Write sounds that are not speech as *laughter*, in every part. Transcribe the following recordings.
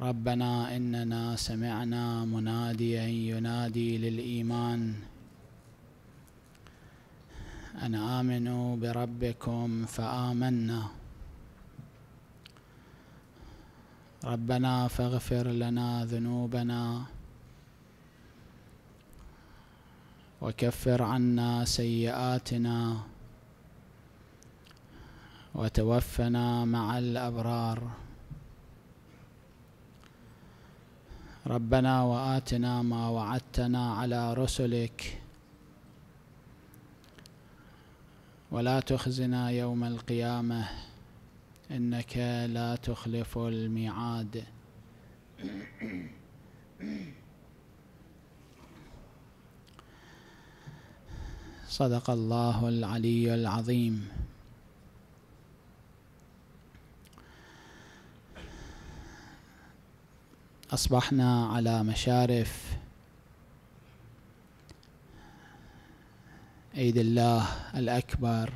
ربنا إننا سمعنا مناديا ينادي للإيمان أن آمنوا بربكم فآمنا ربنا فاغفر لنا ذنوبنا وكفر عنا سيئاتنا وتوفنا مع الأبرار ربنا واتنا ما وعدتنا على رسلك ولا تخزنا يوم القيامه انك لا تخلف الميعاد صدق الله العلي العظيم أصبحنا على مشارف عيد الله الأكبر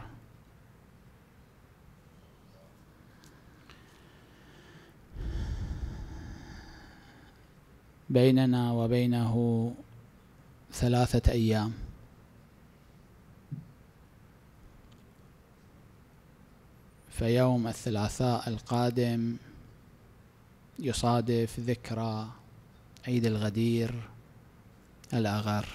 بيننا وبينه ثلاثة أيام فيوم الثلاثاء القادم يصادف ذكرى عيد الغدير الأغر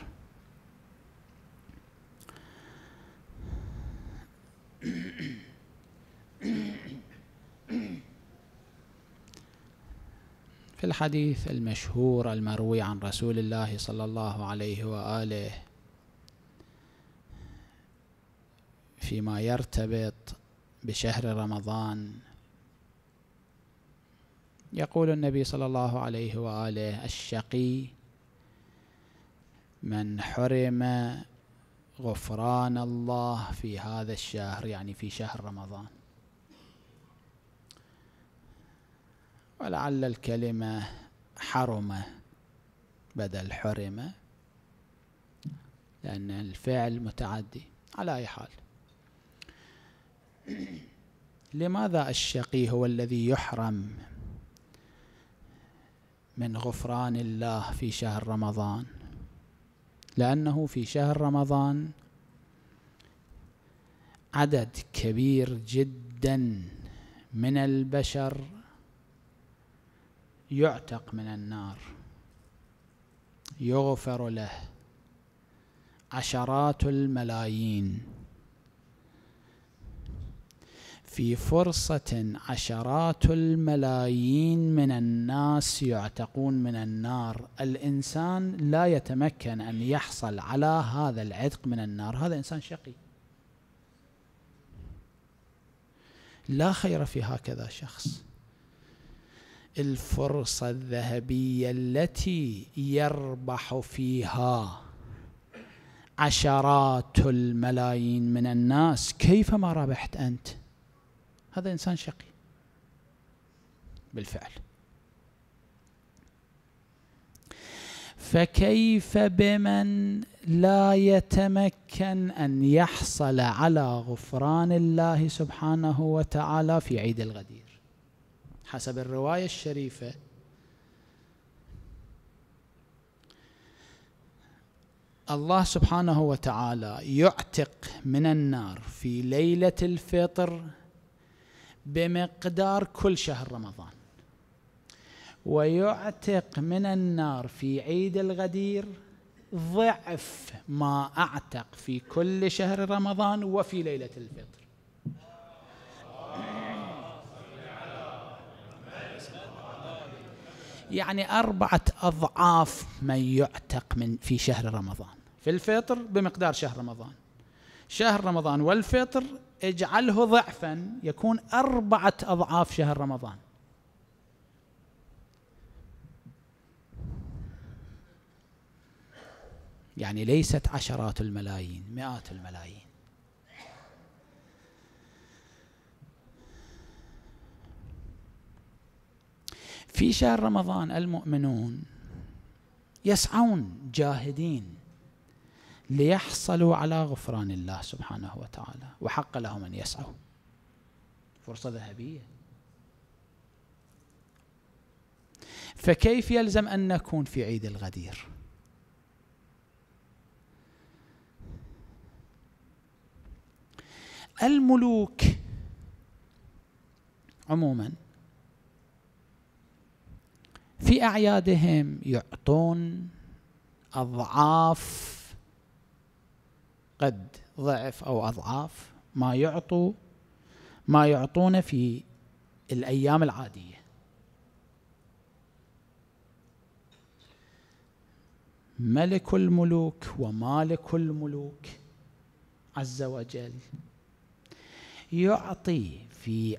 في الحديث المشهور المروي عن رسول الله صلى الله عليه وآله فيما يرتبط بشهر رمضان يقول النبي صلى الله عليه وآله الشقي من حرم غفران الله في هذا الشهر يعني في شهر رمضان ولعل الكلمة حرم بدل حرم لأن الفعل متعدي على أي حال *clears throat* لماذا الشقي هو الذي يحرم من غفران الله في شهر رمضان لأنه في شهر رمضان عدد كبير جدا من البشر يعتق من النار يغفر له عشرات الملايين في فرصة عشرات الملايين من الناس يعتقون من النار الإنسان لا يتمكن أن يحصل على هذا العتق من النار هذا إنسان شقي لا خير في هكذا شخص الفرصة الذهبية التي يربح فيها عشرات الملايين من الناس كيفما ربحت أنت؟ هذا إنسان شقي بالفعل فكيف بمن لا يتمكن أن يحصل على غفران الله سبحانه وتعالى في عيد الغدير حسب الرواية الشريفة الله سبحانه وتعالى يعتق من النار في ليلة الفطر بمقدار كل شهر رمضان ويعتق من النار في عيد الغدير ضعف ما اعتق في كل شهر رمضان وفي ليله الفطر يعني أربعة أضعاف من يعتق من في شهر رمضان في الفطر بمقدار شهر رمضان شهر رمضان والفطر اجعله ضعفا يكون أربعة أضعاف شهر رمضان يعني ليست عشرات الملايين مئات الملايين في شهر رمضان المؤمنون يسعون جاهدين ليحصلوا على غفران الله سبحانه وتعالى وحق لهم أن يسعوا فرصة ذهبية فكيف يلزم أن نكون في عيد الغدير الملوك عموما في أعيادهم يعطون أضعاف قد ضعف أو أضعاف ما يعطوا ما يعطون في الأيام العادية ملك الملوك ومالك الملوك عز وجل يعطي في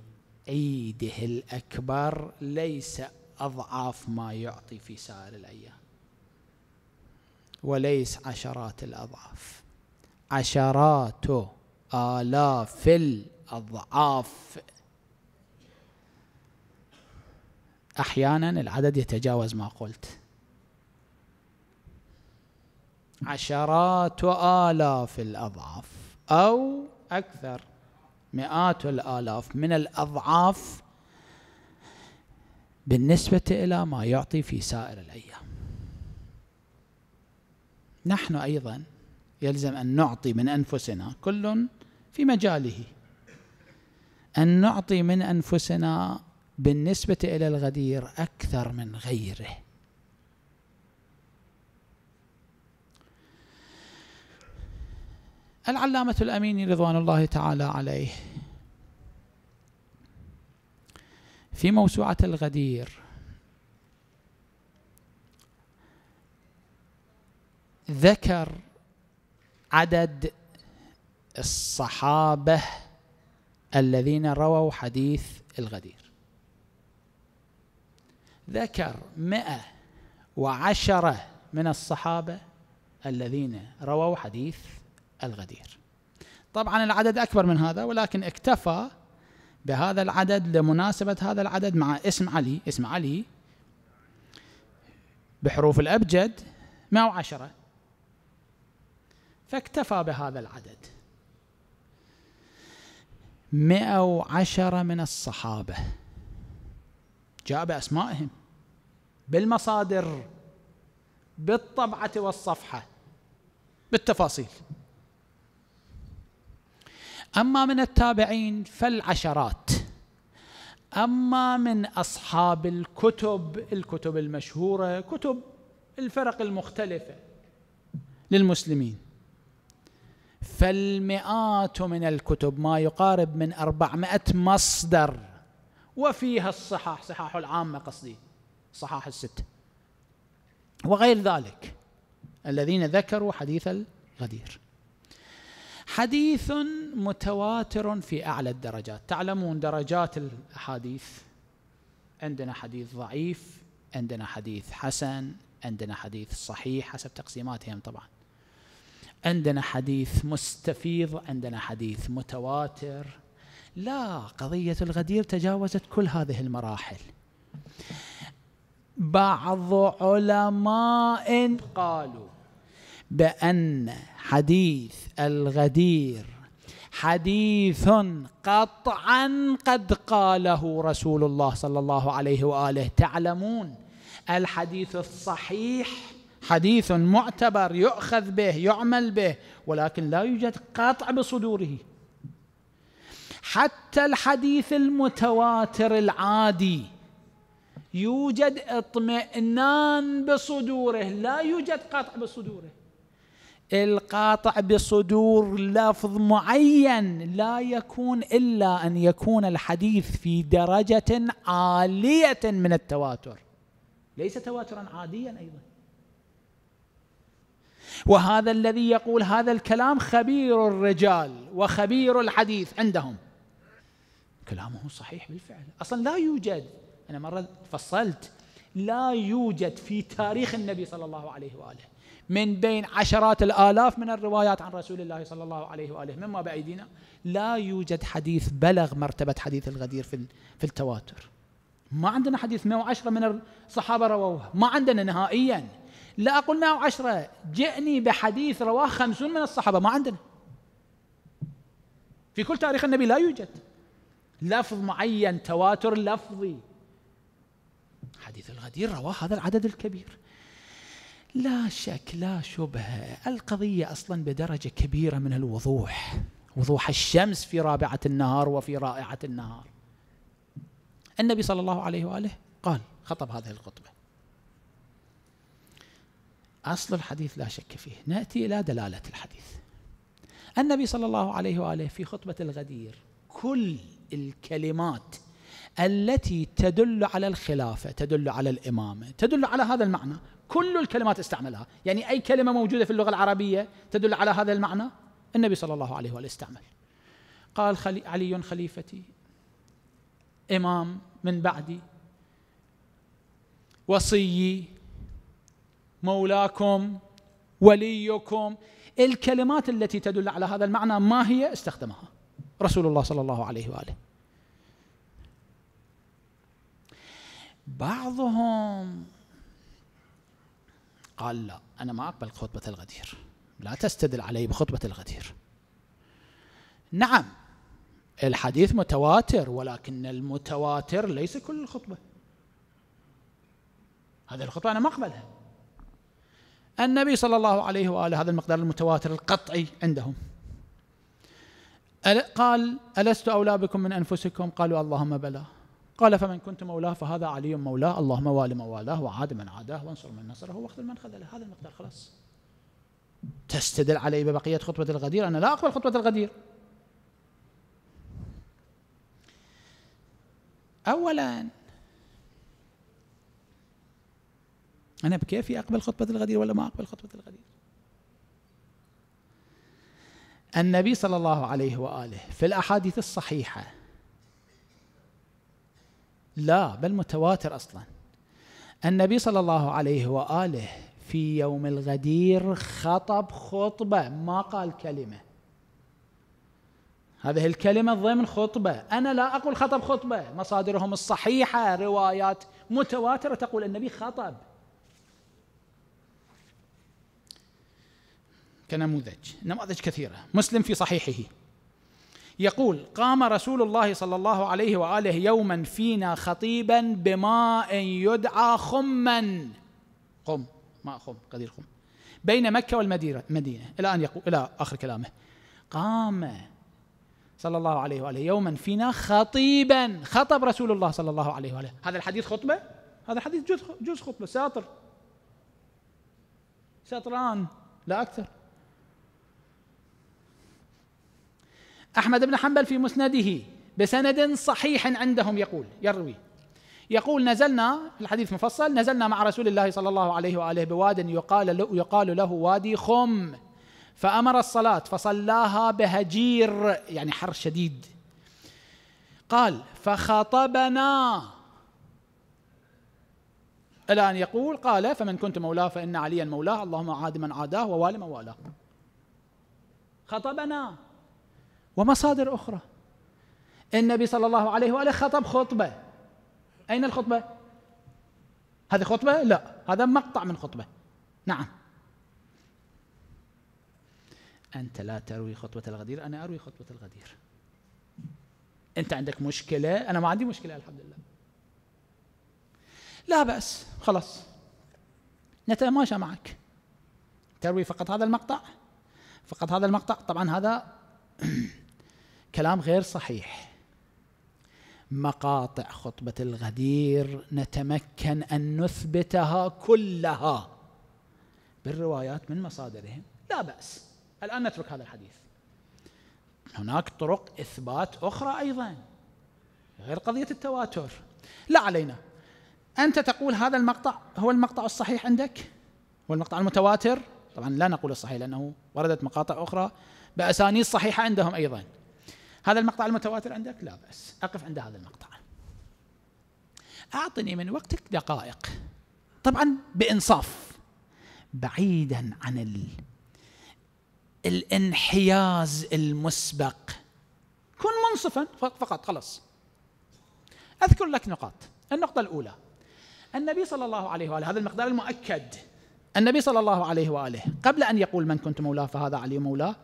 عيده الأكبر ليس أضعاف ما يعطي في سائر الأيام وليس عشرات الأضعاف عشرات آلاف الأضعاف أحيانا العدد يتجاوز ما قلت عشرات آلاف الأضعاف أو أكثر مئات الآلاف من الأضعاف بالنسبة إلى ما يعطي في سائر الأيام نحن أيضا يلزم أن نعطي من أنفسنا كل في مجاله أن نعطي من أنفسنا بالنسبة إلى الغدير أكثر من غيره العلامة الأميني رضوان الله تعالى عليه في موسوعة الغدير ذكر عدد الصحابة الذين رووا حديث الغدير ذكر مئة وعشرة من الصحابة الذين رووا حديث الغدير طبعا العدد أكبر من هذا ولكن اكتفى بهذا العدد لمناسبة هذا العدد مع اسم علي اسم علي بحروف الأبجد 110 فاكتفى بهذا العدد 110 من الصحابة جاء بأسمائهم بالمصادر بالطبعة والصفحة بالتفاصيل أما من التابعين فالعشرات أما من أصحاب الكتب الكتب المشهورة كتب الفرق المختلفة للمسلمين فالمئات من الكتب ما يقارب من 400 مصدر وفيها الصحاح صحاح العامة قصدي صحاح الستة وغير ذلك الذين ذكروا حديث الغدير حديث متواتر في أعلى الدرجات تعلمون درجات الأحاديث عندنا حديث ضعيف عندنا حديث حسن عندنا حديث صحيح حسب تقسيماتهم طبعا عندنا حديث مستفيض عندنا حديث متواتر لا قضية الغدير تجاوزت كل هذه المراحل بعض علماء قالوا بأن حديث الغدير حديث قطعا قد قاله رسول الله صلى الله عليه واله تعلمون الحديث الصحيح حديث معتبر يؤخذ به يعمل به ولكن لا يوجد قطع بصدوره حتى الحديث المتواتر العادي يوجد اطمئنان بصدوره لا يوجد قطع بصدوره القاطع بصدور لفظ معين لا يكون الا ان يكون الحديث في درجه عاليه من التواتر ليس تواترا عاديا ايضا وهذا الذي يقول هذا الكلام خبير الرجال وخبير الحديث عندهم كلامه صحيح بالفعل اصلا لا يوجد انا مره فصلت لا يوجد في تاريخ النبي صلى الله عليه واله من بين عشرات الالاف من الروايات عن رسول الله صلى الله عليه واله مما بايدينا لا يوجد حديث بلغ مرتبه حديث الغدير في في التواتر ما عندنا حديث 110 من الصحابه رووه ما عندنا نهائيا لا أقول عشرة جئني بحديث رواه خمسون من الصحابة ما عندنا في كل تاريخ النبي لا يوجد لفظ معين تواتر لفظي حديث الغدير رواه هذا العدد الكبير لا شك لا شبهة القضية أصلا بدرجة كبيرة من الوضوح وضوح الشمس في رابعة النهار وفي رائعة النهار النبي صلى الله عليه وآله قال خطب هذه الخطبة أصل الحديث لا شك فيه نأتي إلى دلالة الحديث النبي صلى الله عليه وآله في خطبة الغدير كل الكلمات التي تدل على الخلافة تدل على الإمامة تدل على هذا المعنى كل الكلمات استعملها يعني أي كلمة موجودة في اللغة العربية تدل على هذا المعنى النبي صلى الله عليه وآله استعمل قال خلي علي خليفتي إمام من بعدي وصيي مولاكم وليكم الكلمات التي تدل على هذا المعنى ما هي استخدمها رسول الله صلى الله عليه واله بعضهم قال لا انا ما اقبل خطبه الغدير لا تستدل علي بخطبه الغدير نعم الحديث متواتر ولكن المتواتر ليس كل الخطبه هذه الخطبه انا ما اقبلها النبي صلى الله عليه وآله هذا المقدار المتواتر القطعي عندهم قال ألست أولى بكم من أنفسكم قالوا اللهم بلى قال فمن كنت مولاه فهذا علي مولاه اللهم وال مولاه والاه وعاد من عاداه وانصر من نصره واخذل من خذله هذا المقدار خلاص تستدل علي ببقية خطبة الغدير أنا لا أقبل خطبة الغدير أولا أنا بكيفي أقبل خطبة الغدير ولا ما أقبل خطبة الغدير النبي صلى الله عليه وآله في الأحاديث الصحيحة لا بل متواتر أصلا النبي صلى الله عليه وآله في يوم الغدير خطب خطبة ما قال كلمة هذه الكلمة ضمن خطبة أنا لا أقول خطب خطبة مصادرهم الصحيحة روايات متواترة تقول النبي خطب كنموذج نماذج كثيرة مسلم في صحيحه يقول قام رسول الله صلى الله عليه وآله يوما فينا خطيبا بماء يدعى خما قم ماء خم قدير خم بين مكة والمدينة مدينة إلى أن يقول إلى آخر كلامه قام صلى الله عليه وآله يوما فينا خطيبا خطب رسول الله صلى الله عليه وآله هذا الحديث خطبة هذا الحديث جزء خطبة ساطر سطران لا أكثر أحمد بن حنبل في مسنده بسند صحيح عندهم يقول يروي يقول نزلنا في الحديث مفصل نزلنا مع رسول الله صلى الله عليه وآله بواد يقال له, يقال له وادي خم فأمر الصلاة فصلاها بهجير يعني حر شديد قال فخطبنا إلى أن يقول قال فمن كنت مولاه فإن عليا مولاه اللهم عاد من عاداه ووال من والاه خطبنا ومصادر أخرى النبي صلى الله عليه وآله خطب خطبة أين الخطبة؟ هذه خطبة؟ لا هذا مقطع من خطبة نعم أنت لا تروي خطبة الغدير أنا أروي خطبة الغدير أنت عندك مشكلة أنا ما عندي مشكلة الحمد لله لا بأس خلاص نتماشى معك تروي فقط هذا المقطع فقط هذا المقطع طبعا هذا *clears throat* كلام غير صحيح مقاطع خطبة الغدير نتمكن أن نثبتها كلها بالروايات من مصادرهم لا بأس الآن نترك هذا الحديث هناك طرق إثبات أخرى أيضا غير قضية التواتر لا علينا أنت تقول هذا المقطع هو المقطع الصحيح عندك هو المقطع المتواتر طبعا لا نقول الصحيح لأنه وردت مقاطع أخرى بأسانيد صحيحة عندهم أيضا هذا المقطع المتواتر عندك لا بأس أقف عند هذا المقطع أعطني من وقتك دقائق طبعا بإنصاف بعيدا عن ال... الانحياز المسبق كن منصفا فقط خلص أذكر لك نقاط النقطة الأولى النبي صلى الله عليه وآله هذا المقدار المؤكد النبي صلى الله عليه وآله قبل أن يقول من كنت مولاه فهذا علي مولاه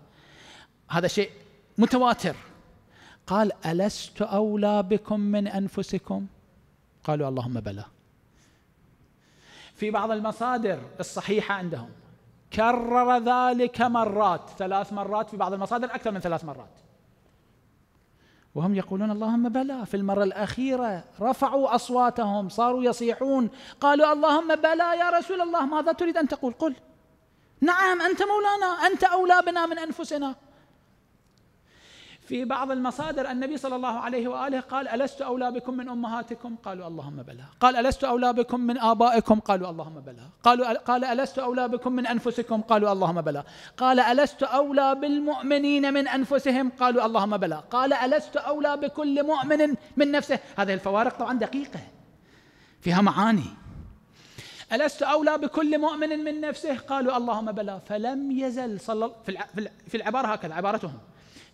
هذا شيء متواتر قال ألست أولى بكم من أنفسكم قالوا اللهم بلى في بعض المصادر الصحيحة عندهم كرر ذلك مرات ثلاث مرات في بعض المصادر أكثر من ثلاث مرات وهم يقولون اللهم بلى في المرة الأخيرة رفعوا أصواتهم صاروا يصيحون قالوا اللهم بلى يا رسول الله ماذا تريد أن تقول قل نعم أنت مولانا أنت أولى بنا من أنفسنا في بعض المصادر النبي صلى الله عليه واله قال الست اولى بكم من امهاتكم؟ قالوا اللهم بلى. قال الست اولى بكم من ابائكم؟ قالوا اللهم بلى. قالوا قال الست اولى بكم من انفسكم؟ قالوا اللهم بلى. قال الست اولى بالمؤمنين من انفسهم؟ قالوا اللهم بلى. قال الست اولى بكل مؤمن من نفسه؟ هذه الفوارق طبعا دقيقه فيها معاني. ألست أولى بكل مؤمن من نفسه؟ قالوا اللهم بلى فلم يزل صلى في العبارة هكذا عبارتهم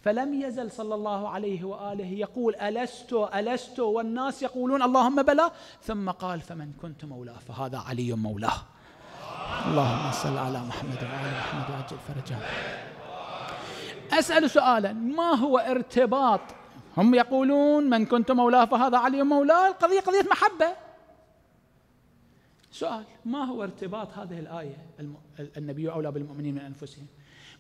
فلم يزل صلى الله عليه واله يقول الست الست والناس يقولون اللهم بلى ثم قال فمن كنت مولاه فهذا علي مولاه اللهم صل على محمد وعلى محمد وعجل فرجه اسال سؤالا ما هو ارتباط هم يقولون من كنت مولاه فهذا علي مولاه القضيه قضيه محبه سؤال ما هو ارتباط هذه الايه النبي اولى بالمؤمنين من انفسهم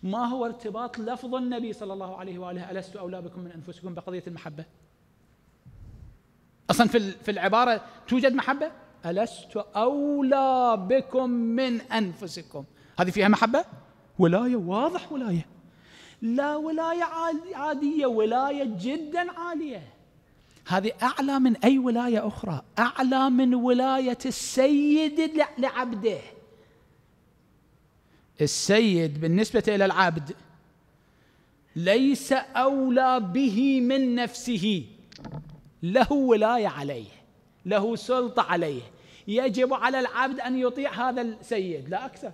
ما هو ارتباط لفظ النبي صلى الله عليه واله الست اولى بكم من انفسكم بقضيه المحبه؟ اصلا في في العباره توجد محبه؟ الست اولى بكم من انفسكم هذه فيها محبه؟ ولايه واضح ولايه لا ولايه عاديه ولايه جدا عاليه هذه اعلى من اي ولايه اخرى اعلى من ولايه السيد لعبده السيد بالنسبة إلى العبد ليس أولى به من نفسه له ولاية عليه له سلطة عليه يجب على العبد أن يطيع هذا السيد لا أكثر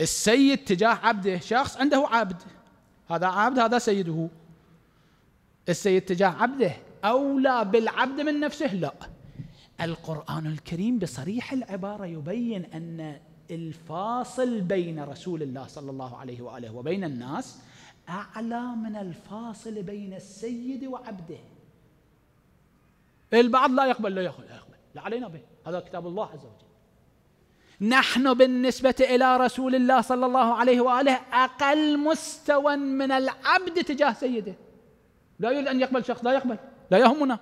السيد تجاه عبده شخص عنده عبد هذا عبد هذا سيده السيد تجاه عبده أولى بالعبد من نفسه لا القرآن الكريم بصريح العبارة يبين أن الفاصل بين رسول الله صلى الله عليه واله وبين الناس اعلى من الفاصل بين السيد وعبده. البعض لا يقبل لا يقبل لا يقبل لا علينا به هذا كتاب الله عز وجل. نحن بالنسبة إلى رسول الله صلى الله عليه وآله أقل مستوى من العبد تجاه سيده لا يريد أن يقبل شخص لا يقبل لا يهمنا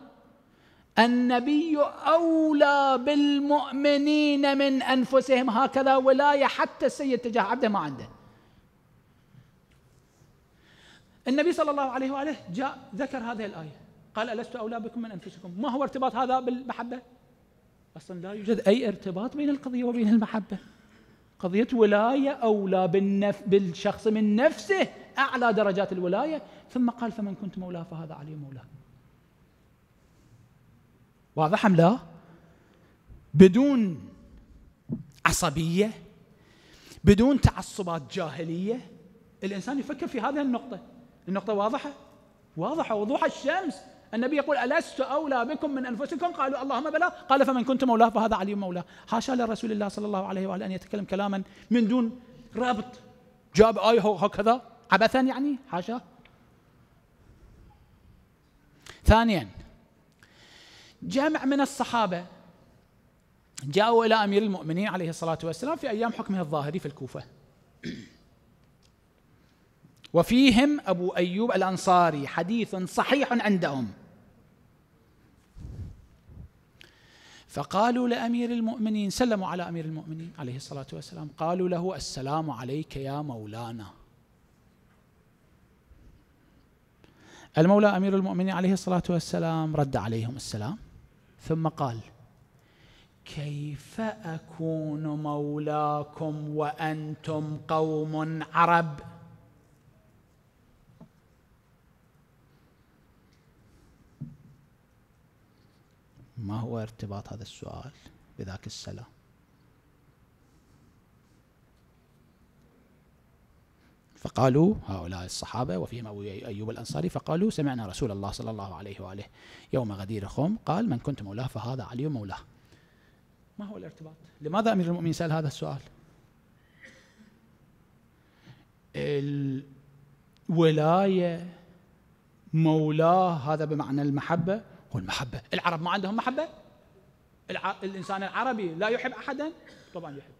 النبي أولى بالمؤمنين من أنفسهم هكذا ولاية حتى السيد تجاه عبده ما عنده النبي صلى الله عليه وآله جاء ذكر هذه الآية قال ألست أولى بكم من أنفسكم ما هو ارتباط هذا بالمحبة أصلا لا يوجد أي ارتباط بين القضية وبين المحبة قضية ولاية أولى بالنف بالشخص من نفسه أعلى درجات الولاية ثم قال فمن كنت مولاه فهذا علي مولاه واضح أم لا؟ بدون عصبية بدون تعصبات جاهلية الإنسان يفكر في هذه النقطة النقطة واضحة؟ واضحة وضوح الشمس النبي يقول ألست أولى بكم من أنفسكم قالوا اللهم بلى قال فمن كنت مولاه فهذا علي مولاه حاشا لرسول الله صلى الله عليه وآله أن يتكلم كلاما من دون ربط جاب آية هكذا عبثا يعني حاشا ثانيا جمع من الصحابه جاءوا الى امير المؤمنين عليه الصلاه والسلام في ايام حكمه الظاهري في الكوفه. *clears throat* وفيهم ابو ايوب الانصاري حديث صحيح عندهم. فقالوا لامير المؤمنين سلموا على امير المؤمنين عليه الصلاه والسلام قالوا له السلام عليك يا مولانا. المولى امير المؤمنين عليه الصلاه والسلام رد عليهم السلام ثم قال كيف اكون مولاكم وانتم قوم عرب ما هو ارتباط هذا السؤال بذاك السلام فقالوا هؤلاء الصحابة وفيهم أبو أيوب الأنصاري فقالوا سمعنا رسول الله صلى الله عليه وآله يوم غدير خم قال من كنت مولاه فهذا علي مولاه ما هو الارتباط؟ لماذا أمير المؤمنين سأل هذا السؤال؟ الولاية مولاه هذا بمعنى المحبة والمحبة العرب ما عندهم محبة الإنسان العربي لا يحب أحدا طبعا يحب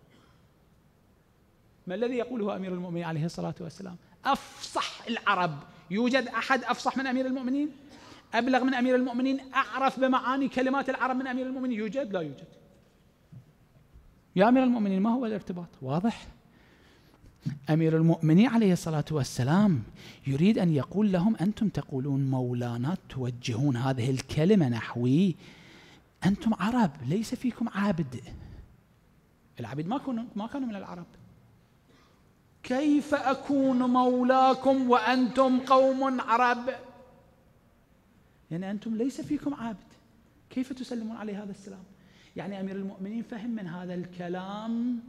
ما الذي يقوله امير المؤمنين عليه الصلاه والسلام افصح العرب يوجد احد افصح من امير المؤمنين ابلغ من امير المؤمنين اعرف بمعاني كلمات العرب من امير المؤمنين يوجد لا يوجد يا امير المؤمنين ما هو الارتباط واضح امير المؤمنين عليه الصلاه والسلام يريد ان يقول لهم انتم تقولون مولانا توجهون هذه الكلمه نحوي انتم عرب ليس فيكم عبد العبيد ما كانوا ما كانوا من العرب كيف اكون مولاكم وانتم قوم عرب يعني انتم ليس فيكم عبد كيف تسلمون عليه هذا السلام يعني امير المؤمنين فهم من هذا الكلام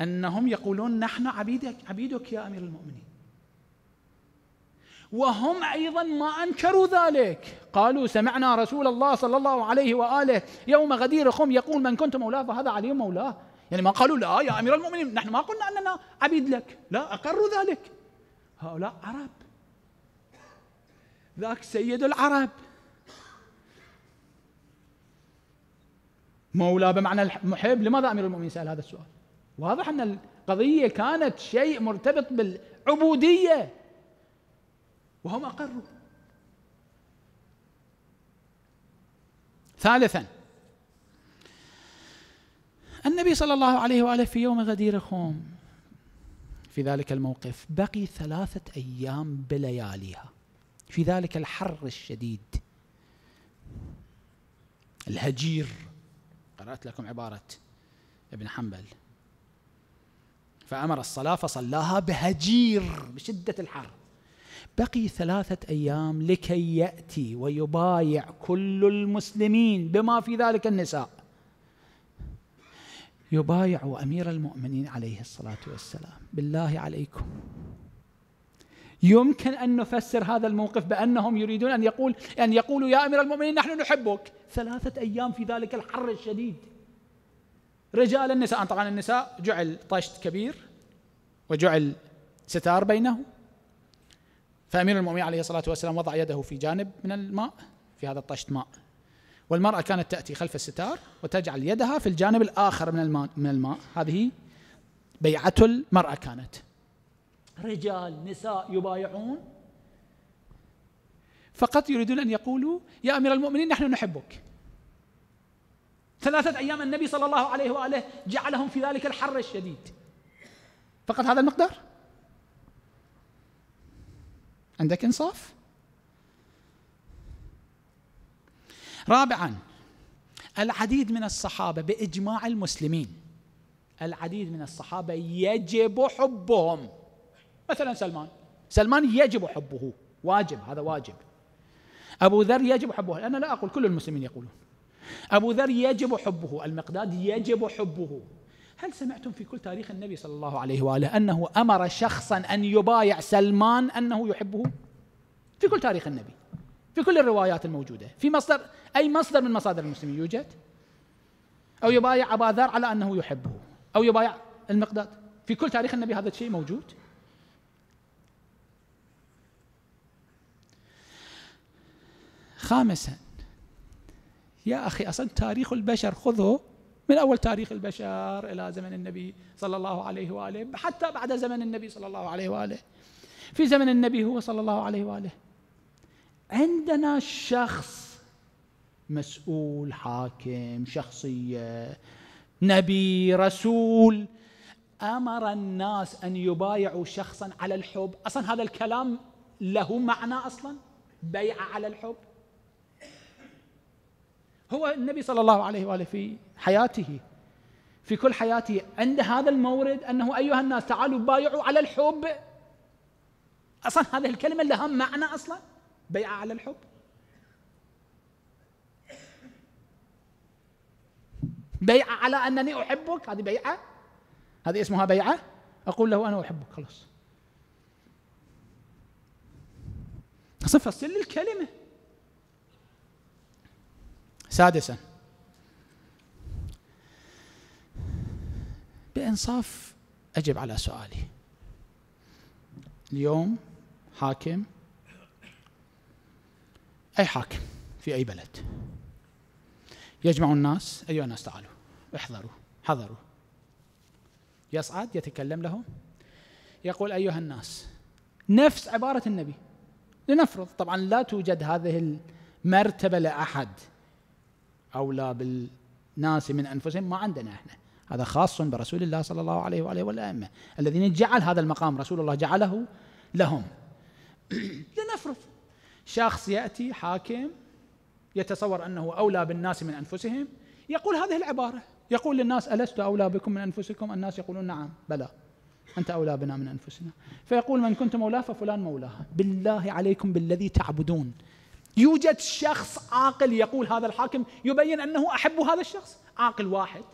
انهم يقولون نحن عبيدك عبيدك يا امير المؤمنين وهم ايضا ما انكروا ذلك قالوا سمعنا رسول الله صلى الله عليه واله يوم غدير خم يقول من كنت مولاه فهذا علي مولاه يعني ما قالوا لا يا أمير المؤمنين نحن ما قلنا أننا عبيد لك لا أقروا ذلك هؤلاء عرب ذاك سيد العرب مولى بمعنى المحب لماذا أمير المؤمنين سأل هذا السؤال واضح أن القضية كانت شيء مرتبط بالعبودية وهم أقروا ثالثا النبي صلى الله عليه وآله في يوم غدير خوم في ذلك الموقف بقي ثلاثة أيام بلياليها في ذلك الحر الشديد الهجير قرأت لكم عبارة ابن حنبل فأمر الصلاة فصلاها بهجير بشدة الحر بقي ثلاثة أيام لكي يأتي ويبايع كل المسلمين بما في ذلك النساء يبايع امير المؤمنين عليه الصلاه والسلام بالله عليكم يمكن ان نفسر هذا الموقف بانهم يريدون ان يقول ان يقولوا يا امير المؤمنين نحن نحبك ثلاثه ايام في ذلك الحر الشديد رجال النساء طبعا النساء جعل طشت كبير وجعل ستار بينه فامير المؤمنين عليه الصلاه والسلام وضع يده في جانب من الماء في هذا الطشت ماء والمرأة كانت تأتي خلف الستار وتجعل يدها في الجانب الآخر من الماء, من الماء. هذه بيعة المرأة كانت رجال نساء يبايعون فقط يريدون أن يقولوا يا أمير المؤمنين نحن نحبك ثلاثة أيام النبي صلى الله عليه وآله جعلهم في ذلك الحر الشديد فقط هذا المقدار عندك إنصاف رابعا العديد من الصحابه باجماع المسلمين العديد من الصحابه يجب حبهم مثلا سلمان سلمان يجب حبه واجب هذا واجب ابو ذر يجب حبه انا لا اقول كل المسلمين يقولون ابو ذر يجب حبه المقداد يجب حبه هل سمعتم في كل تاريخ النبي صلى الله عليه واله انه امر شخصا ان يبايع سلمان انه يحبه في كل تاريخ النبي في كل الروايات الموجودة في مصدر أي مصدر من مصادر المسلمين يوجد أو يبايع أبا ذر على أنه يحبه أو يبايع المقداد في كل تاريخ النبي هذا الشيء موجود خامسا يا أخي أصلا تاريخ البشر خذه من أول تاريخ البشر إلى زمن النبي صلى الله عليه وآله حتى بعد زمن النبي صلى الله عليه وآله في زمن النبي هو صلى الله عليه وآله عندنا شخص مسؤول حاكم شخصيه نبي رسول امر الناس ان يبايعوا شخصا على الحب اصلا هذا الكلام له معنى اصلا بيعه على الحب هو النبي صلى الله عليه واله في حياته في كل حياته عند هذا المورد انه ايها الناس تعالوا بايعوا على الحب اصلا هذه الكلمه لها معنى اصلا بيعة على الحب بيعة على أنني أحبك هذه بيعة هذه اسمها بيعة أقول له أنا أحبك خلاص صفة سل الكلمة سادسا بإنصاف أجب على سؤالي اليوم حاكم أي حاكم في أي بلد يجمع الناس أيها الناس تعالوا احذروا حذروا يصعد يتكلم لهم يقول أيها الناس نفس عبارة النبي لنفرض طبعا لا توجد هذه المرتبة لأحد أولى بالناس من أنفسهم ما عندنا احنا هذا خاص برسول الله صلى الله عليه وآله والأئمة الذين جعل هذا المقام رسول الله جعله لهم *clears throat* لنفرض شخص ياتي حاكم يتصور انه اولى بالناس من انفسهم يقول هذه العباره يقول للناس الست اولى بكم من انفسكم الناس يقولون نعم بلى انت اولى بنا من انفسنا فيقول من كنت مولاه ففلان مولاه بالله عليكم بالذي تعبدون يوجد شخص عاقل يقول هذا الحاكم يبين انه احب هذا الشخص عاقل واحد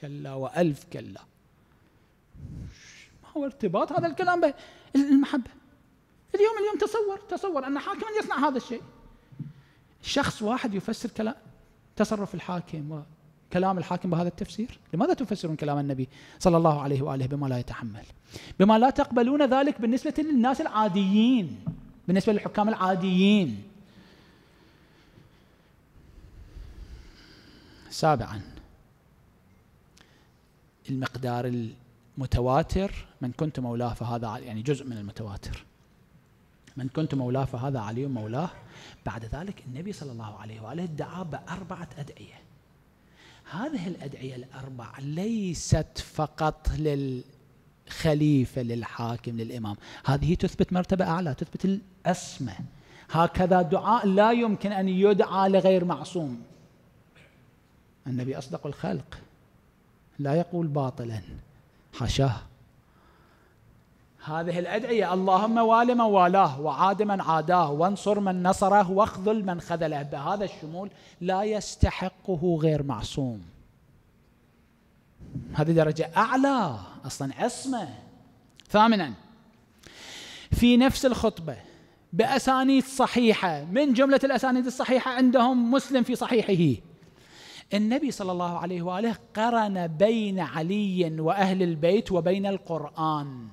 كلا والف كلا هو ارتباط هذا الكلام بالمحبة اليوم اليوم تصور تصور أن حاكما يصنع هذا الشيء شخص واحد يفسر كلام تصرف الحاكم وكلام الحاكم بهذا التفسير لماذا تفسرون كلام النبي صلى الله عليه وآله بما لا يتحمل بما لا تقبلون ذلك بالنسبة للناس العاديين بالنسبة للحكام العاديين سابعا المقدار متواتر من كنت مولاه فهذا يعني جزء من المتواتر من كنت مولاه فهذا علي مولاه بعد ذلك النبي صلى الله عليه وآله دعا بأربعة أدعية هذه الأدعية الاربعه ليست فقط للخليفة للحاكم للإمام هذه تثبت مرتبة أعلى تثبت الأسمة هكذا دعاء لا يمكن أن يدعى لغير معصوم النبي أصدق الخلق لا يقول باطلا حاشاه هذه الأدعية اللهم وال من والاه وعاد من عاداه وانصر من نصره واخذل من خذله بهذا الشمول لا يستحقه غير معصوم هذه درجة أعلى أصلا عصمة ثامنا في نفس الخطبة بأسانيد صحيحة من جملة الأسانيد الصحيحة عندهم مسلم في صحيحه النبي صلى الله عليه واله قرن بين علي واهل البيت وبين القران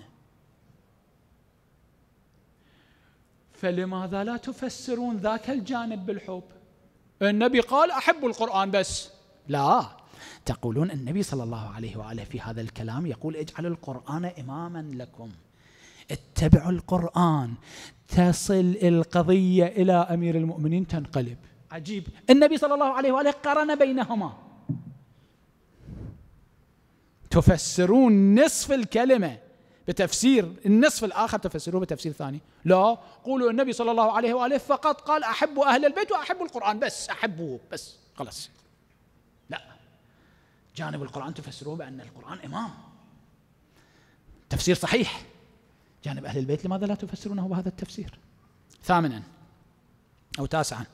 فلماذا لا تفسرون ذاك الجانب بالحب النبي قال احب القران بس لا تقولون النبي صلى الله عليه واله في هذا الكلام يقول اجعلوا القران اماما لكم اتبعوا القران تصل القضيه الى امير المؤمنين تنقلب عجيب النبي صلى الله عليه وآله قرن بينهما تفسرون نصف الكلمة بتفسير النصف الآخر تفسروه بتفسير ثاني لا قولوا النبي صلى الله عليه وآله فقط قال أحب أهل البيت وأحب القرآن بس أحبه بس خلاص لا جانب القرآن تفسروه بأن القرآن إمام تفسير صحيح جانب أهل البيت لماذا لا تفسرونه بهذا التفسير ثامنا أو تاسعا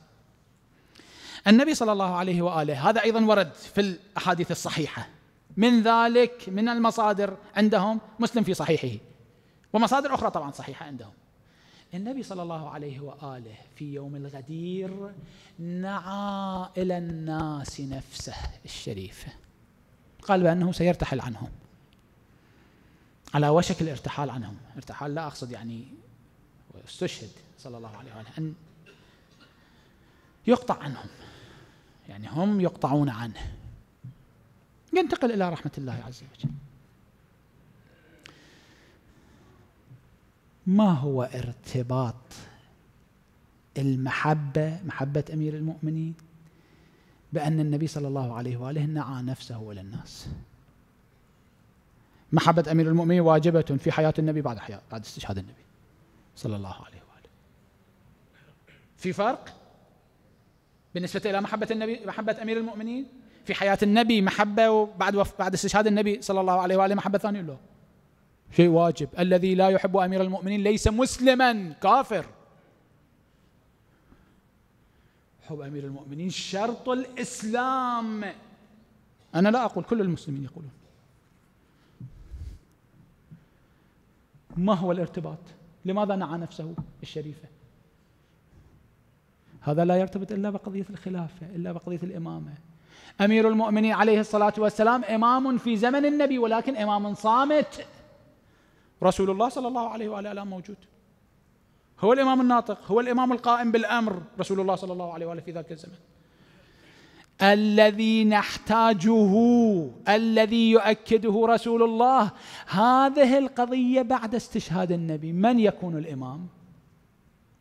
النبي صلى الله عليه واله هذا ايضا ورد في الاحاديث الصحيحه من ذلك من المصادر عندهم مسلم في صحيحه ومصادر اخرى طبعا صحيحه عندهم النبي صلى الله عليه واله في يوم الغدير نعى الى الناس نفسه الشريفه قال بانه سيرتحل عنهم على وشك الارتحال عنهم ارتحال لا اقصد يعني استشهد صلى الله عليه واله ان يقطع عنهم يعني هم يقطعون عنه ينتقل إلى رحمة الله عز وجل ما هو ارتباط المحبة محبة أمير المؤمنين بأن النبي صلى الله عليه وآله نعى نفسه إلى الناس محبة أمير المؤمنين واجبة في حياة النبي بعد حياة بعد استشهاد النبي صلى الله عليه وآله في فرق بالنسبة إلى محبة النبي محبة أمير المؤمنين في حياة النبي محبة وبعد وف... بعد استشهاد النبي صلى الله عليه وآله محبة ثانية له شيء واجب الذي لا يحب أمير المؤمنين ليس مسلما كافر حب أمير المؤمنين شرط الإسلام أنا لا أقول كل المسلمين يقولون ما هو الارتباط لماذا نعى نفسه الشريفة هذا لا يرتبط إلا بقضية الخلافة إلا بقضية الإمامة أمير المؤمنين عليه الصلاة والسلام إمام في زمن النبي ولكن إمام صامت رسول الله صلى الله عليه وآله الآن موجود هو الإمام الناطق هو الإمام القائم بالأمر رسول الله صلى الله عليه وآله في ذلك الزمن الذي نحتاجه الذي يؤكده رسول الله هذه القضية بعد استشهاد النبي من يكون الإمام؟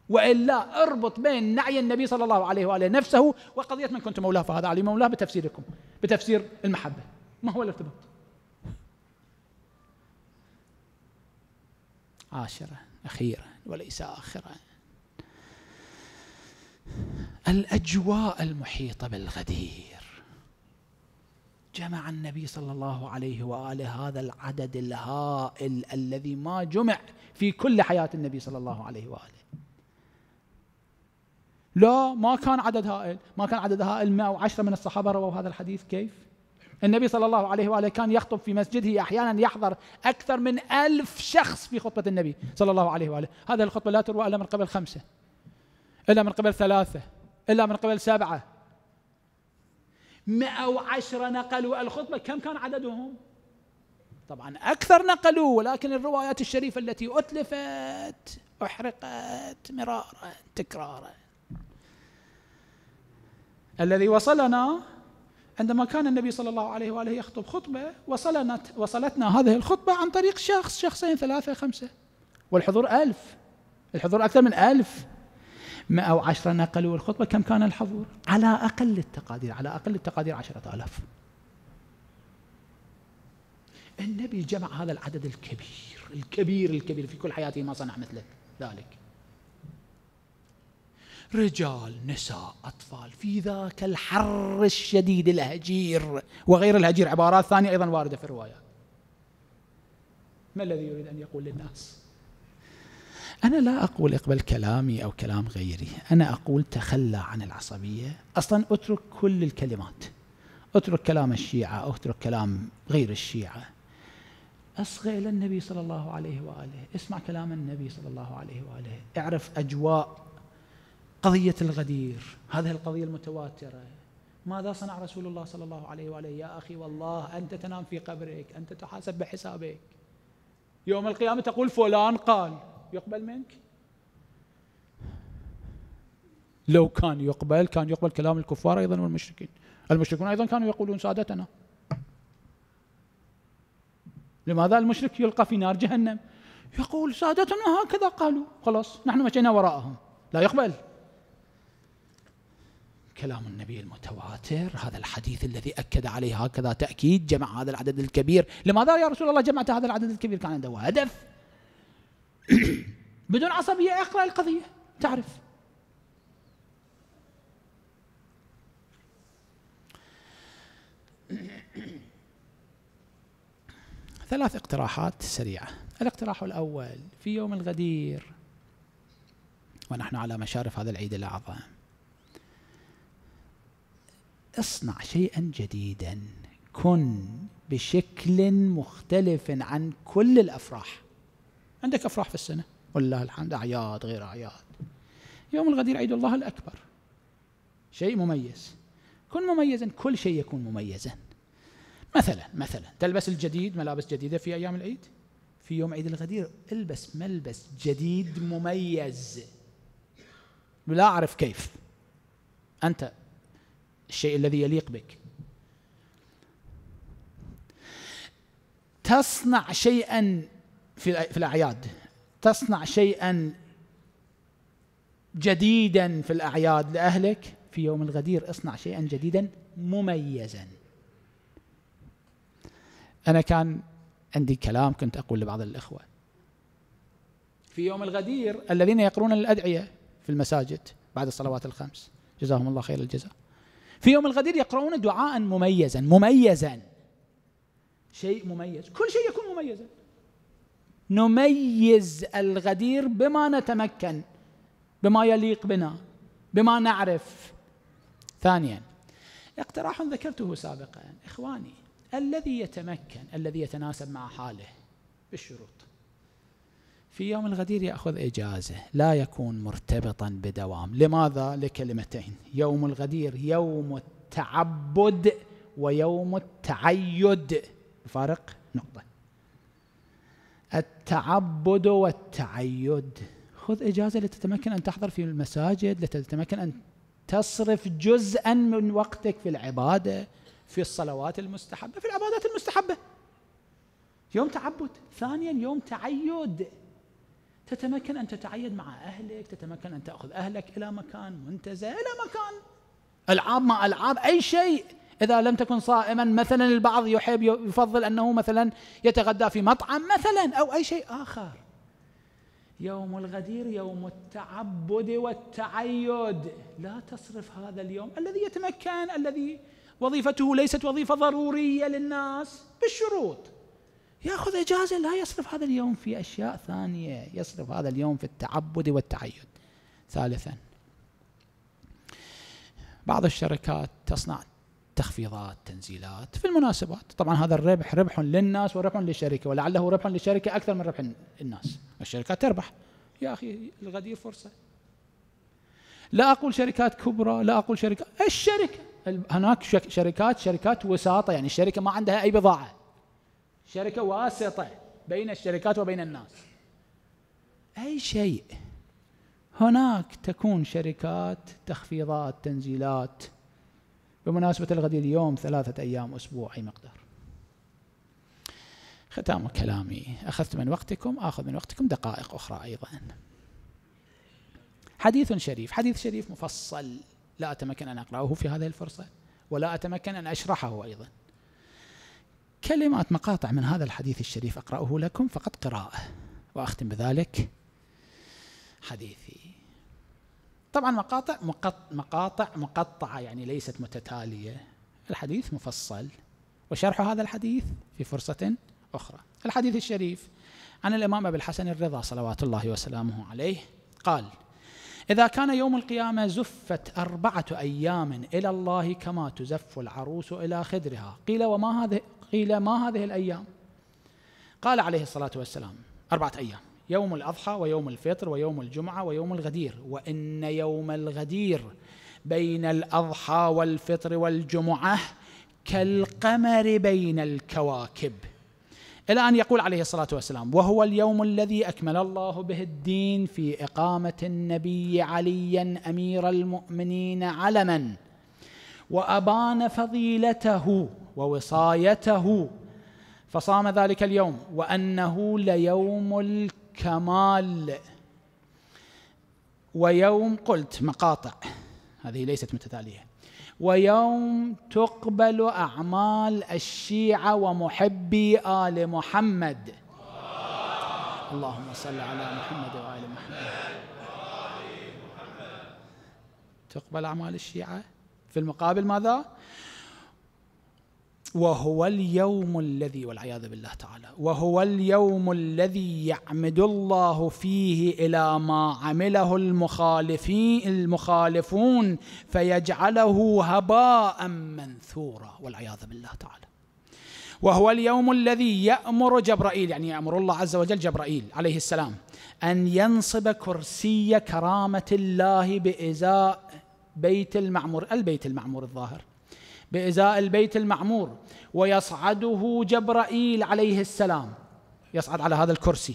والا اربط بين نعي النبي صلى الله عليه واله نفسه وقضيه من كنت مولاه فهذا علي مولاه بتفسيركم بتفسير المحبه ما هو الارتباط؟ عاشرا اخيرا وليس اخرا الاجواء المحيطه بالغدير جمع النبي صلى الله عليه واله هذا العدد الهائل الذي ما جمع في كل حياه النبي صلى الله عليه واله لا ما كان عدد هائل ما كان عدد هائل 110 من الصحابة رووا هذا الحديث كيف النبي صلى الله عليه وآله كان يخطب في مسجده أحيانا يحضر أكثر من ألف شخص في خطبة النبي صلى الله عليه وآله هذا الخطبة لا تروى إلا من قبل خمسة إلا من قبل ثلاثة إلا من قبل سبعة 110 نقلوا الخطبة كم كان عددهم طبعا أكثر نقلوا ولكن الروايات الشريفة التي أتلفت أحرقت مرارا تكرارا الذي وصلنا عندما كان النبي صلى الله عليه واله يخطب خطبه وصلنا وصلتنا هذه الخطبه عن طريق شخص شخصين ثلاثه خمسه والحضور ألف الحضور أكثر من ألف مئة أو عشرة نقلوا الخطبة كم كان الحضور على أقل التقادير على أقل التقادير عشرة آلاف النبي جمع هذا العدد الكبير الكبير الكبير في كل حياته ما صنع مثله ذلك رجال نساء أطفال في ذاك الحر الشديد الهجير وغير الهجير عبارات ثانية أيضا واردة في الروايات ما الذي يريد أن يقول للناس أنا لا أقول اقبل كلامي أو كلام غيري أنا أقول تخلى عن العصبية أصلا أترك كل الكلمات أترك كلام الشيعة أترك كلام غير الشيعة أصغي إلى النبي صلى الله عليه وآله اسمع كلام النبي صلى الله عليه وآله اعرف أجواء قضية الغدير هذه القضية المتواترة ماذا صنع رسول الله صلى الله عليه وآله يا أخي والله أنت تنام في قبرك أنت تحاسب بحسابك يوم القيامة تقول فلان قال يقبل منك لو كان يقبل كان يقبل كلام الكفار أيضا والمشركين المشركون أيضا كانوا يقولون سادتنا لماذا المشرك يلقى في نار جهنم يقول سادتنا هكذا قالوا خلاص نحن مشينا وراءهم لا يقبل كلام النبي المتواتر هذا الحديث الذي أكد عليه هكذا تأكيد جمع هذا العدد الكبير لماذا يا رسول الله جمعت هذا العدد الكبير كان عنده هدف *coughs* بدون عصبية اقرأ القضية تعرف *coughs* ثلاث اقتراحات سريعة الاقتراح الأول في يوم الغدير ونحن على مشارف هذا العيد الأعظم اصنع شيئا جديدا كن بشكل مختلف عن كل الافراح عندك افراح في السنه ولله الحمد اعياد غير اعياد يوم الغدير عيد الله الاكبر شيء مميز كن مميزا كل شيء يكون مميزا مثلا مثلا تلبس الجديد ملابس جديده في ايام العيد في يوم عيد الغدير البس ملبس جديد مميز لا اعرف كيف انت الشيء الذي يليق بك تصنع شيئا في الاعياد تصنع شيئا جديدا في الاعياد لاهلك في يوم الغدير اصنع شيئا جديدا مميزا انا كان عندي كلام كنت اقول لبعض الاخوه في يوم الغدير الذين يقرون الادعيه في المساجد بعد الصلوات الخمس جزاهم الله خير الجزاء في يوم الغدير يقرؤون دعاء مميزا مميزا شيء مميز كل شيء يكون مميزا نميز الغدير بما نتمكن بما يليق بنا بما نعرف ثانيا اقتراح ذكرته سابقا اخواني الذي يتمكن الذي يتناسب مع حاله بالشروط في يوم الغدير ياخذ اجازه لا يكون مرتبطا بدوام لماذا لكلمتين يوم الغدير يوم التعبد ويوم التعيد الفارق نقطه التعبد والتعيد خذ اجازه لتتمكن ان تحضر في المساجد لتتمكن ان تصرف جزءا من وقتك في العباده في الصلوات المستحبه في العبادات المستحبه يوم تعبد ثانيا يوم تعيد تتمكن أن تتعيد مع أهلك تتمكن أن تأخذ أهلك إلى مكان منتزه إلى مكان ألعاب ما ألعاب أي شيء إذا لم تكن صائما مثلا البعض يحب يفضل أنه مثلا يتغدى في مطعم مثلا أو أي شيء آخر يوم الغدير يوم التعبد والتعيد لا تصرف هذا اليوم الذي يتمكن الذي وظيفته ليست وظيفة ضرورية للناس بالشروط ياخذ اجازه لا يصرف هذا اليوم في اشياء ثانيه يصرف هذا اليوم في التعبد والتعيد ثالثا بعض الشركات تصنع تخفيضات تنزيلات في المناسبات طبعا هذا الربح ربح للناس وربح للشركه ولعله ربح للشركه اكثر من ربح الناس الشركات تربح يا اخي الغدير فرصه لا اقول شركات كبرى لا اقول شركات الشركه هناك شركات شركات وساطه يعني الشركه ما عندها اي بضاعه شركة واسطة بين الشركات وبين الناس أي شيء هناك تكون شركات تخفيضات تنزيلات بمناسبة الغد اليوم ثلاثة أيام أسبوع أي مقدار ختام كلامي أخذت من وقتكم آخذ من وقتكم دقائق أخرى أيضا حديث شريف حديث شريف مفصل لا أتمكن أن أقرأه في هذه الفرصة ولا أتمكن أن أشرحه أيضا كلمات مقاطع من هذا الحديث الشريف أقرأه لكم فقط قراءة وأختم بذلك حديثي طبعا مقاطع مقاطع مقطعة يعني ليست متتالية الحديث مفصل وشرح هذا الحديث في فرصة أخرى الحديث الشريف عن الإمام أبي الحسن الرضا صلوات الله وسلامه عليه قال إذا كان يوم القيامة زفت أربعة أيام إلى الله كما تزف العروس إلى خدرها قيل وما هذه قيل ما هذه الأيام قال عليه الصلاة والسلام أربعة أيام يوم الأضحى ويوم الفطر ويوم الجمعة ويوم الغدير وإن يوم الغدير بين الأضحى والفطر والجمعة كالقمر بين الكواكب إلى أن يقول عليه الصلاة والسلام وهو اليوم الذي أكمل الله به الدين في إقامة النبي عليا أمير المؤمنين علما وأبان فضيلته ووصايته فصام ذلك اليوم وانه ليوم الكمال ويوم قلت مقاطع هذه ليست متتاليه ويوم تقبل اعمال الشيعه ومحبي ال محمد اللهم صل على محمد وال محمد تقبل اعمال الشيعه في المقابل ماذا وهو اليوم الذي والعياذ بالله تعالى وهو اليوم الذي يعمد الله فيه الى ما عمله المخالفين المخالفون فيجعله هباء منثورا والعياذ بالله تعالى وهو اليوم الذي يأمر جبرائيل يعني يأمر الله عز وجل جبرائيل عليه السلام أن ينصب كرسي كرامة الله بإزاء بيت المعمور البيت المعمور الظاهر بإزاء البيت المعمور ويصعده جبرائيل عليه السلام يصعد على هذا الكرسي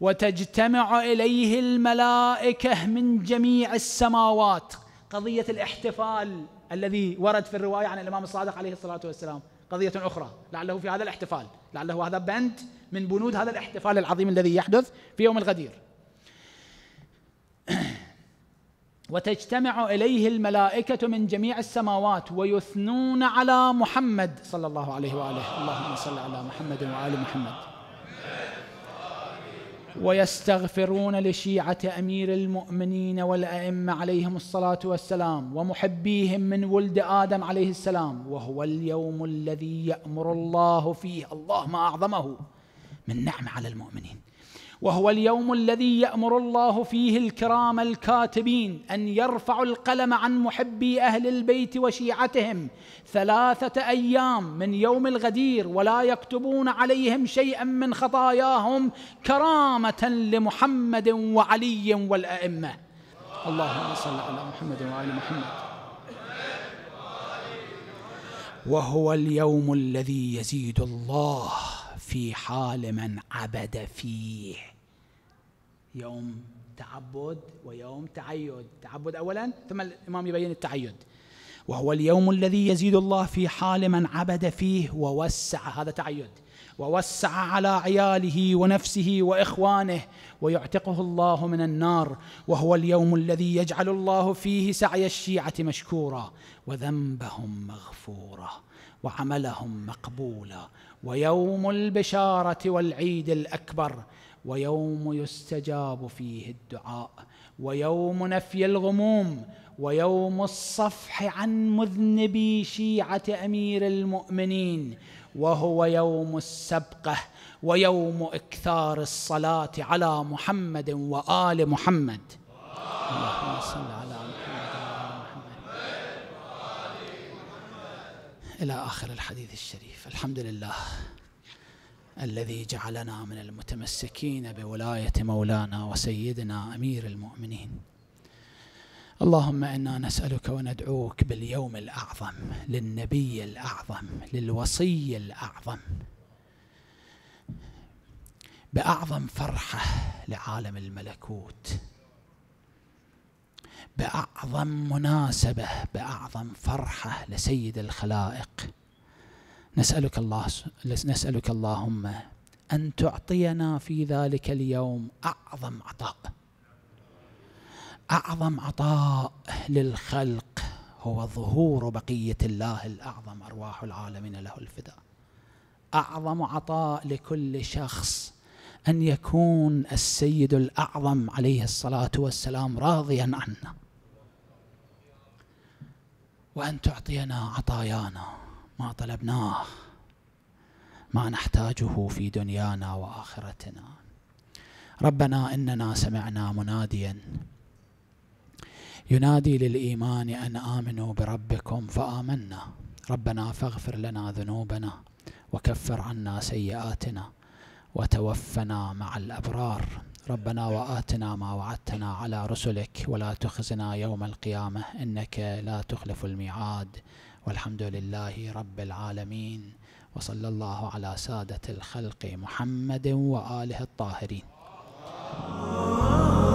وتجتمع اليه الملائكه من جميع السماوات قضيه الاحتفال الذي ورد في الروايه عن الامام الصادق عليه الصلاه والسلام قضيه اخرى لعله في هذا الاحتفال لعله هذا بند من بنود هذا الاحتفال العظيم الذي يحدث في يوم الغدير وتجتمع اليه الملائكه من جميع السماوات ويثنون على محمد صلى الله عليه واله اللهم صل على محمد وال محمد ويستغفرون لشيعه امير المؤمنين والائمه عليهم الصلاه والسلام ومحبيهم من ولد ادم عليه السلام وهو اليوم الذي يامر الله فيه الله ما اعظمه من نعمه على المؤمنين وهو اليوم الذي يأمر الله فيه الكرام الكاتبين أن يرفعوا القلم عن محبي أهل البيت وشيعتهم ثلاثة أيام من يوم الغدير ولا يكتبون عليهم شيئا من خطاياهم كرامة لمحمد وعلي والأئمة اللهم صل على محمد وعلي محمد وهو اليوم الذي يزيد الله في حال من عبد فيه يوم تعبد ويوم تعيد تعبد أولا ثم الإمام يبين التعيد وهو اليوم الذي يزيد الله في حال من عبد فيه ووسع هذا تعيد ووسع على عياله ونفسه واخوانه ويعتقه الله من النار وهو اليوم الذي يجعل الله فيه سعي الشيعه مشكورا وذنبهم مغفورا وعملهم مقبولا ويوم البشاره والعيد الاكبر ويوم يستجاب فيه الدعاء ويوم نفي الغموم ويوم الصفح عن مذنبي شيعه امير المؤمنين وهو يوم السبقه ويوم اكثار الصلاه على محمد وال محمد اللهم صل على محمد إلى آخر الحديث الشريف الحمد لله الذي جعلنا من المتمسكين بولاية مولانا وسيدنا أمير المؤمنين اللهم انا نسالك وندعوك باليوم الاعظم للنبي الاعظم للوصي الاعظم باعظم فرحه لعالم الملكوت باعظم مناسبه باعظم فرحه لسيد الخلائق نسالك الله نسالك اللهم ان تعطينا في ذلك اليوم اعظم عطاء اعظم عطاء للخلق هو ظهور بقيه الله الاعظم ارواح العالمين له الفداء اعظم عطاء لكل شخص ان يكون السيد الاعظم عليه الصلاه والسلام راضيا عنا وأن تعطينا عطايانا ما طلبناه ما نحتاجه في دنيانا وآخرتنا ربنا إننا سمعنا مناديا ينادي للإيمان أن آمنوا بربكم فآمنا ربنا فاغفر لنا ذنوبنا وكفر عنا سيئاتنا وتوفنا مع الأبرار ربنا وآتنا ما وعدتنا على رسلك ولا تخزنا يوم القيامة إنك لا تخلف الميعاد والحمد لله رب العالمين وصلى الله على سادة الخلق محمد وآله الطاهرين